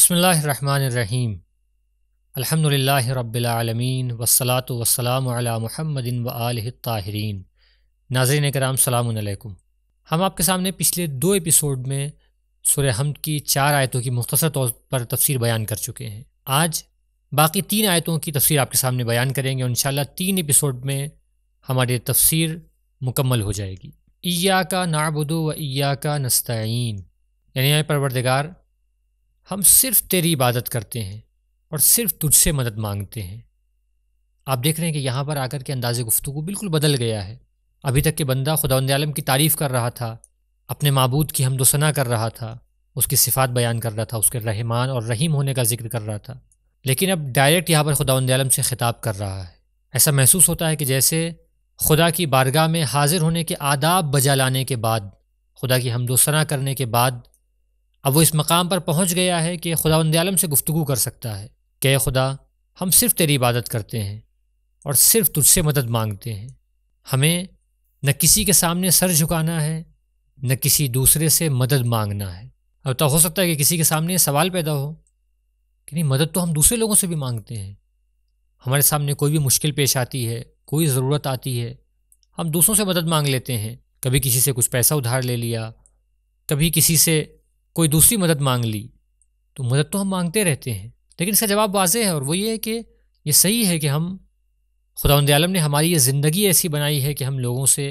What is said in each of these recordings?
बसमीम अलहमदिल्ला रबालमीन वसलात वसलाम महमदिन वाहरीन ताहरीन नाजरन कराम सलामकुम हम आपके सामने पिछले दो एपिसोड में सुर हमद की चार आयतों की मुख्तर तौर पर तफसीर बयान कर चुके हैं आज बाकी तीन आयतों की तफसीर आपके सामने बयान करेंगे और इन तीन एपिसोड में हमारी तफसर मुकम्मल हो जाएगी ईया का नाबुदो व ईया का नस्तीन यानी परवरदगार हम सिर्फ तेरी इबादत करते हैं और सिर्फ तुझसे मदद मांगते हैं आप देख रहे हैं कि यहाँ पर आकर के अंदाज़ गुफ्तु बिल्कुल बदल गया है अभी तक के बंदा खुदा आलम की तारीफ़ कर रहा था अपने मबूद की हमदोसना कर रहा था उसकी सिफात बयान कर रहा था उसके रहमान और रहीम होने का जिक्र कर रहा था लेकिन अब डायरेक्ट यहाँ पर खुदा आलम से ख़िताब कर रहा है ऐसा महसूस होता है कि जैसे खुदा की बारगाह में हाजिर होने के आदाब बजा लाने के बाद खुदा की हमदोसना करने के बाद अब वो इस मकाम पर पहुँच गया है कि खुदा आलम से गुफ्तु कर सकता है कह खुदा हम सिर्फ तेरी इबादत करते हैं और सिर्फ तुझसे मदद मांगते हैं हमें न किसी के सामने सर झुकाना है न किसी दूसरे से मदद मांगना है अब तो हो सकता है कि किसी के सामने सवाल पैदा हो कि नहीं मदद तो हम दूसरे लोगों से भी मांगते हैं हमारे सामने कोई भी मुश्किल पेश आती है कोई ज़रूरत आती है हम दूसरों से मदद मांग लेते हैं कभी किसी से कुछ पैसा उधार ले लिया कभी किसी से कोई दूसरी मदद मांग ली तो मदद तो हम मांगते रहते हैं लेकिन इसका जवाब वाजह है और वो ये है कि ये सही है कि हम खुदा आलम ने हमारी ये ज़िंदगी ऐसी बनाई है कि हम लोगों से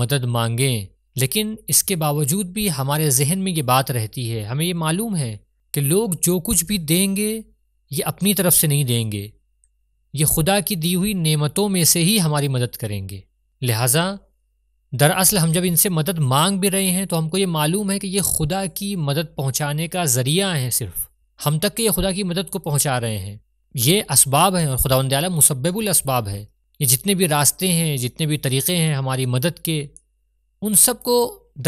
मदद मांगें लेकिन इसके बावजूद भी हमारे जहन में ये बात रहती है हमें ये मालूम है कि लोग जो कुछ भी देंगे ये अपनी तरफ से नहीं देंगे ये खुदा की दी हुई नेमतों में से ही हमारी मदद करेंगे लिहाजा दरअसल हम जब इनसे मदद मांग भी रहे हैं तो हमको ये मालूम है कि ये खुदा की मदद पहुंचाने का ज़रिया है सिर्फ हम तक के ये खुदा की मदद को पहुंचा रहे हैं ये इसबाब हैं और खुदा तला मुसब्बुल इसबाब है ये जितने भी रास्ते हैं जितने भी तरीक़े हैं हमारी मदद के उन सब को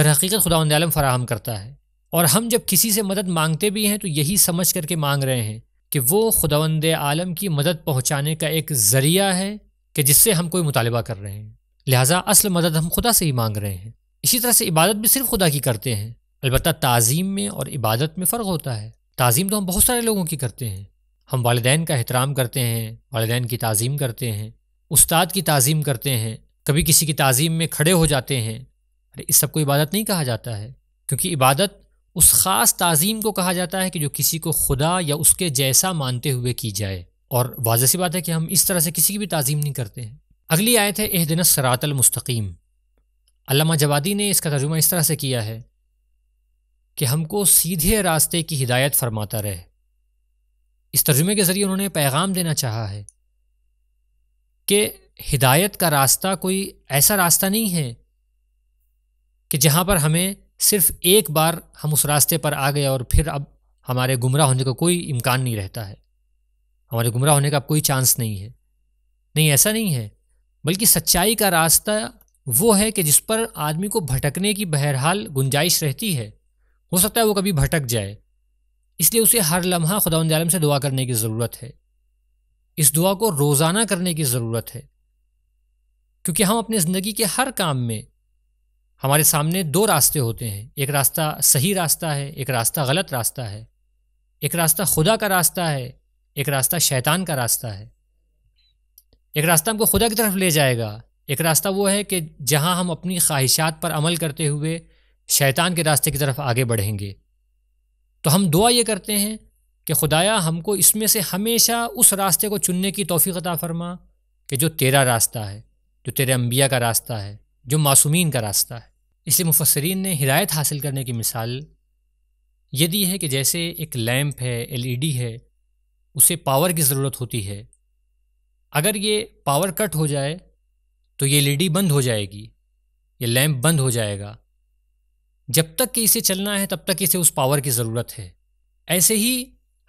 दरहकीकत खुदा आलम फ़राहम करता है और हम जब किसी से मदद मांगते भी हैं तो यही समझ करके मांग रहे हैं कि वो खुदावंद आलम की मदद पहुँचाने का एक ज़रिया है कि जिससे हम कोई मुतालबा कर रहे हैं लिहाजा असल मदद हम खुदा से ही मांग रहे हैं इसी तरह से इबादत भी सिर्फ खुदा की करते हैं अलबत् तज़ीम में और इबादत में फ़र्क होता है तज़ीम तो हम बहुत सारे लोगों की करते हैं हम वालदेन का एहतराम करते हैं वालदेन की तज़ीम करते हैं उस्ताद की तज़ीम करते हैं कभी किसी की तज़ीम में खड़े हो जाते हैं अरे इस सब को इबादत नहीं कहा जाता है क्योंकि इबादत उस ख़ास तज़ीम को कहा जाता है कि जो किसी को खुदा या उसके जैसा मानते हुए की जाए और वाजह सी बात है कि हम इस तरह से किसी की भी तज़ीम नहीं करते हैं अगली आयत है एह दिन सरातल मुस्तकीम अल्लामा जवादी ने इसका तर्जुमा इस तरह से किया है कि हमको सीधे रास्ते की हिदायत फरमाता रहे इस तर्जुमे के ज़रिए उन्होंने पैगाम देना चाहा है कि हिदायत का रास्ता कोई ऐसा रास्ता नहीं है कि जहाँ पर हमें सिर्फ एक बार हम उस रास्ते पर आ गए और फिर अब हमारे गुमराह होने का कोई इम्कान नहीं रहता है हमारे गुमराह होने का अब कोई चांस नहीं है नहीं ऐसा नहीं है बल्कि सच्चाई का रास्ता वो है कि जिस पर आदमी को भटकने की बहरहाल गुंजाइश रहती है हो सकता है वो कभी भटक जाए इसलिए उसे हर लम्हा खुदा आलम से दुआ करने की ज़रूरत है इस दुआ को रोज़ाना करने की ज़रूरत है क्योंकि हम अपनी ज़िंदगी के हर काम में हमारे सामने दो रास्ते होते हैं एक रास्ता सही रास्ता है एक रास्ता गलत रास्ता है एक रास्ता खुदा का रास्ता है एक रास्ता शैतान का रास्ता है एक रास्ता हमको खुदा की तरफ ले जाएगा एक रास्ता वो है कि जहाँ हम अपनी ख्वाहिशात पर अमल करते हुए शैतान के रास्ते की तरफ आगे बढ़ेंगे तो हम दुआ ये करते हैं कि खुदाया हमको इसमें से हमेशा उस रास्ते को चुनने की तोफ़ी अता फरमा कि जो तेरा रास्ता है जो तेरे अम्बिया का रास्ता है जो मासूमीन का रास्ता है इसलिए मुफसरीन ने हिदायत हासिल करने की मिसाल ये दी है कि जैसे एक लैम्प है एलईडी है उसे पावर की ज़रूरत होती है अगर ये पावर कट हो जाए तो ये एलईडी बंद हो जाएगी ये लैम्प बंद हो जाएगा जब तक कि इसे चलना है तब तक इसे उस पावर की ज़रूरत है ऐसे ही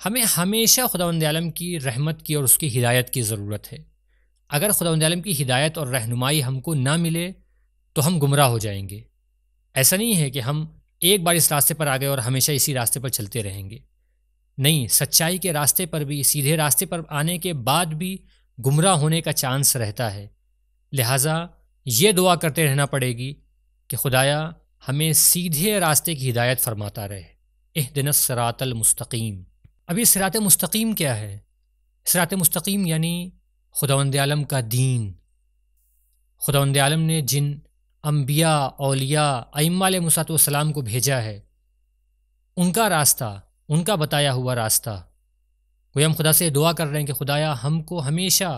हमें हमेशा खुदावंद आलम की रहमत की और उसकी हिदायत की ज़रूरत है अगर खुदावंद आलम की हिदायत और रहनुमाई हमको ना मिले तो हम गुमराह हो जाएंगे ऐसा नहीं है कि हम एक बार इस रास्ते पर आ गए और हमेशा इसी रास्ते पर चलते रहेंगे नहीं सच्चाई के रास्ते पर भी सीधे रास्ते पर आने के बाद भी गुमराह होने का चांस रहता है लिहाजा ये दुआ करते रहना पड़ेगी कि खुदाया हमें सीधे रास्ते की हिदायत फरमाता रहे एह दिन सरातल मुस्तकीम अभी सरात मुस्तकीम क्या है सरात मुस्तकीम यानी खुदांद आलम का दीन खुदांद आलम ने जिन अम्बिया अलिया अम्मा मुसात को भेजा है उनका रास्ता उनका बताया हुआ रास्ता वही हम खुदा से दुआ कर रहे हैं कि खुदाया हमको हमेशा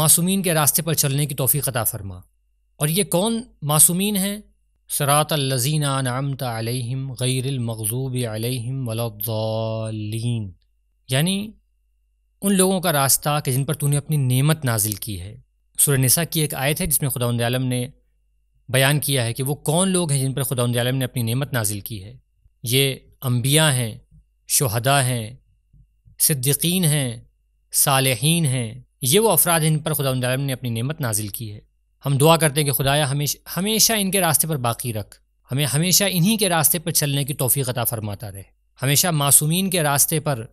मासूमिन के रास्ते पर चलने की तोफ़ी अता फरमा और ये कौन मासूमिन हैं सरात लजीना नामत अलहम गैरमूब अलहम वलद्दीन यानी उन लोगों का रास्ता कि जिन पर तूने अपनी नेमत नाजिल की है सुर नसा की एक आयत है जिसमें खुदा आलम ने बयान किया है कि वो कौन लोग हैं जिन पर खुदा आलम ने अपनी नेमत नाजिल की है ये अम्बिया हैं शहदा हैं सिद्दीकीन हैं सालहीन हैं ये वो अफराद इन पर खुदा ने अपनी नेमत नाजिल की है हम दुआ करते हैं कि खुदाया हमेशा हमेशा इनके रास्ते पर बाकी रख हमें हमेशा इन्हीं के रास्ते पर चलने की तोफ़ी अता फरमाता रहे हमेशा मासूमीन के रास्ते पर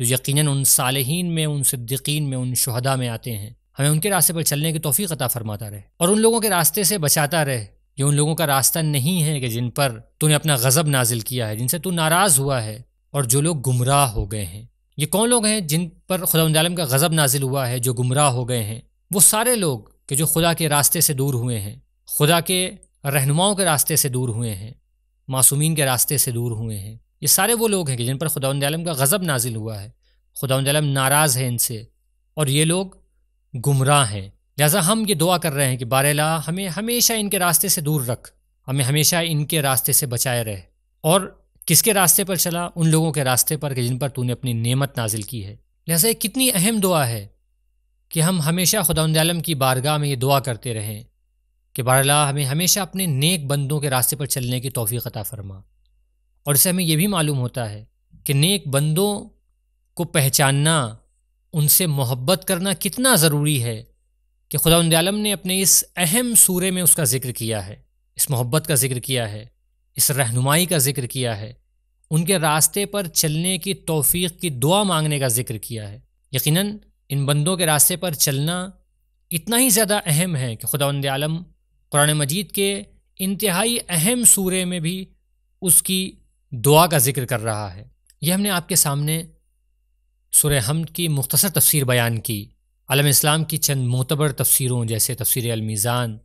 जो यकीन उन सालहीन में उन सिद्दीकीन में उन शहदा में आते हैं हमें उनके रास्ते पर चलने की तोफ़ी अता फरमाता रहे और उन लोगों के रास्ते से बचाता रहे जो उन लोगों का रास्ता नहीं है कि जिन पर तूने अपना गज़ब नाजिल किया है जिनसे तू नाराज़ हुआ है और जो लोग गुमराह हो गए हैं ये कौन लोग हैं जिन पर खुदा का गज़ब नाजिल हुआ है जो गुमराह हो गए हैं वो सारे लोग कि जो खुदा के रास्ते से दूर हुए हैं खुदा के रहनुमाओं के रास्ते से दूर हुए हैं मासूमिन के रास्ते से दूर हुए हैं ये सारे वो लोग हैं कि जिन पर खुदा का गज़ब नाजिल हुआ है खुदा नाराज़ है इनसे और ये लोग गुमराह हैं लिहाजा हम ये दुआ कर रहे हैं कि बार हमें हमेशा इनके रास्ते से दूर रख हमें हमेशा इनके रास्ते से बचाए रहे और किसके रास्ते पर चला उन लोगों के रास्ते पर कि जिन पर तूने अपनी नेमत नाजिल की है लिहाजा कितनी अहम दुआ है कि हम हमेशा खुदा की बारगाह में ये दुआ करते रहें कि बारला हमें हमेशा अपने नेक बंदों के रास्ते पर चलने की तोफ़ी अता फरमा और इससे हमें यह भी मालूम होता है कि नेक बंदों को पहचानना उनसे मोहब्बत करना कितना ज़रूरी है कि खुदा आलम ने अपने इस अहम सूरे में उसका ज़िक्र किया है इस मोहब्बत का ज़िक्र किया है इस रहनुमाई का जिक्र किया है उनके रास्ते पर चलने की तोफ़ी की दुआ मांगने का जिक्र किया है यकीनन इन बंदों के रास्ते पर चलना इतना ही ज़्यादा अहम है कि खुदा आलम कुरान मजीद के इंतहाई अहम सूरे में भी उसकी दुआ का जिक्र कर रहा है यह हमने आपके सामने सुर हमद की मुख्तसर तफसीर बयान की आलम इस्लाम की चंद मोतबर तफसीरों जैसे तफसर अलमीज़ान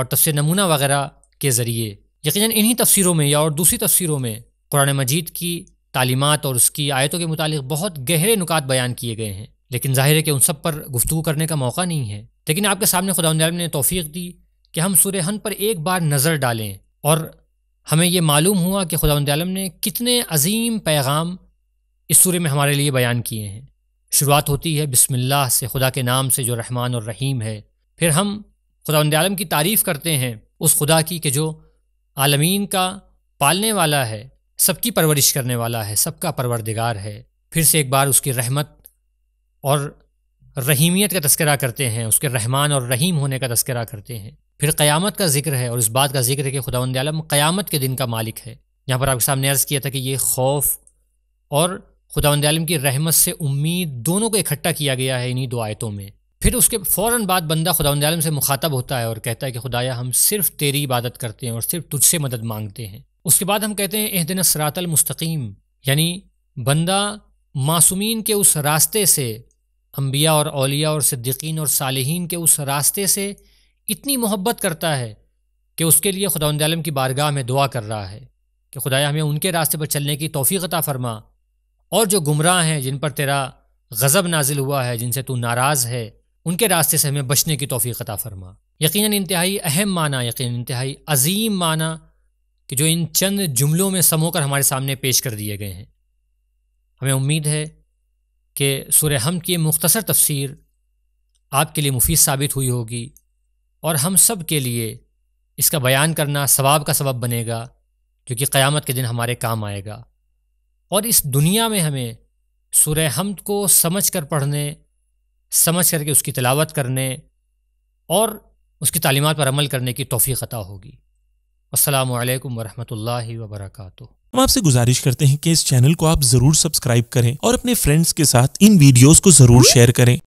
और तफसर नमूना वगैरह के ज़रिए यकीन इन्हीं तफसरों में या और दूसरी तफसीरों में कुरान मजीद की तालीमत और उसकी आयतों के मुतालिक बहुत गहरे नुकात बयान किए गए हैं लेकिन जाहिर है कि उन सब पर गुफ्तु करने का मौका नहीं है लेकिन आपके सामने खुदा ने तोफ़ी दी कि हम सुर हन पर एक बार नज़र डालें और हमें यह मालूम हुआ कि खुदा ने कितने अजीम पैगाम इस सूर्य में हमारे लिए बयान किए हैं शुरुआत होती है बिसमिल्लाह से खुदा के नाम से जो रहमान और रहीम है फिर हम खुदा आलम की तारीफ़ करते हैं उस खुदा की कि जो आलमीन का पालने वाला है सबकी परवरिश करने वाला है सबका परवरदिगार है फिर से एक बार उसकी रहमत और रहीमियत का तस्करा करते हैं उसके रहमान और रहीम होने का तस्करा करते हैं फिर क़यामत का जिक्र है और इस बात का जिक्र है कि खुदावंद आलम क़यामत के दिन का मालिक है यहाँ पर आपके सामने अर्ज़ किया था कि ये खौफ और खुदांद आलम की रहमत से उम्मीद दोनों को इकट्ठा किया गया है इन्हीं दो आयतों में फिर उसके फ़ौर बाद बंदा खुदा आलम से मुखातब होता है और कहता है कि खुदाया हम सिर्फ तेरी इबादत करते हैं और सिर्फ तुझसे मदद मांगते हैं उसके बाद हम कहते हैं एहदिन सरातल मुस्तकीम यानी बंदा मासूमीन के उस रास्ते से अम्बिया और अलिया और सिद्दीन और सालहीन के उस रास्ते से इतनी मोहब्बत करता है कि उसके लिए खुदा आलम की बारगाह में दुआ कर रहा है कि खुदाया हमें उनके रास्ते पर चलने की तोफ़ी फरमा और जो गुमराह हैं जिन पर तेरा गज़ब नाजिल हुआ है जिनसे तू नाराज़ है उनके रास्ते से हमें बचने की तोफ़ी अता फरमा यकीन इंतहाई अहम माना यकीन इंतहाई अजीम माना कि जो इन चंद जुमलों में समो कर हमारे सामने पेश कर दिए गए हैं हमें उम्मीद है कि सुर हम की मुख्तसर तफसीर आपके लिए मुफीद साबित हुई होगी और हम सब के लिए इसका बयान करना सवाब का सबब बनेगा जो कि क़्यामत के दिन हमारे काम आएगा और इस दुनिया में हमें सुर हमद को समझ कर पढ़ने समझ करके उसकी तलावत करने और उसकी तालीमत पर अमल करने की तोफ़ी अता होगी अल्लाम वरहमल वबरक हम आपसे गुजारिश करते हैं कि इस चैनल को आप ज़रूर सब्सक्राइब करें और अपने फ्रेंड्स के साथ इन वीडियोज़ को ज़रूर शेयर करें